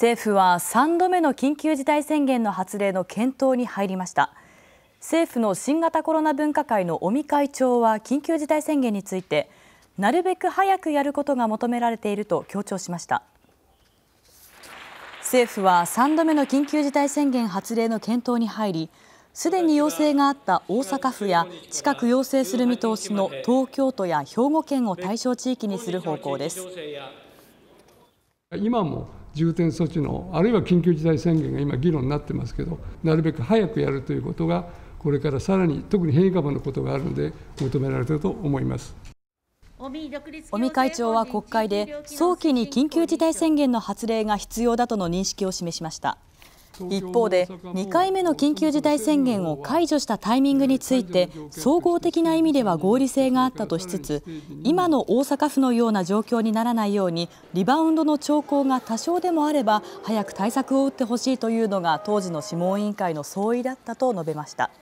政府は3度目の緊急事態宣言の発令の検討に入りました政府の新型コロナ分科会の尾身会長は緊急事態宣言についてなるべく早くやることが求められていると強調しました政府は3度目の緊急事態宣言発令の検討に入りすでに要請があった大阪府や近く要請する見通しの東京都や兵庫県を対象地域にする方向です今も重点措置のあるいは緊急事態宣言が今議論になってますけどなるべく早くやるということがこれからさらに特に変異株のことがあるので求められていると思います。尾身会長は国会で早期に緊急事態宣言の発令が必要だとの認識を示しました一方で2回目の緊急事態宣言を解除したタイミングについて総合的な意味では合理性があったとしつつ今の大阪府のような状況にならないようにリバウンドの兆候が多少でもあれば早く対策を打ってほしいというのが当時の諮問委員会の総意だったと述べました。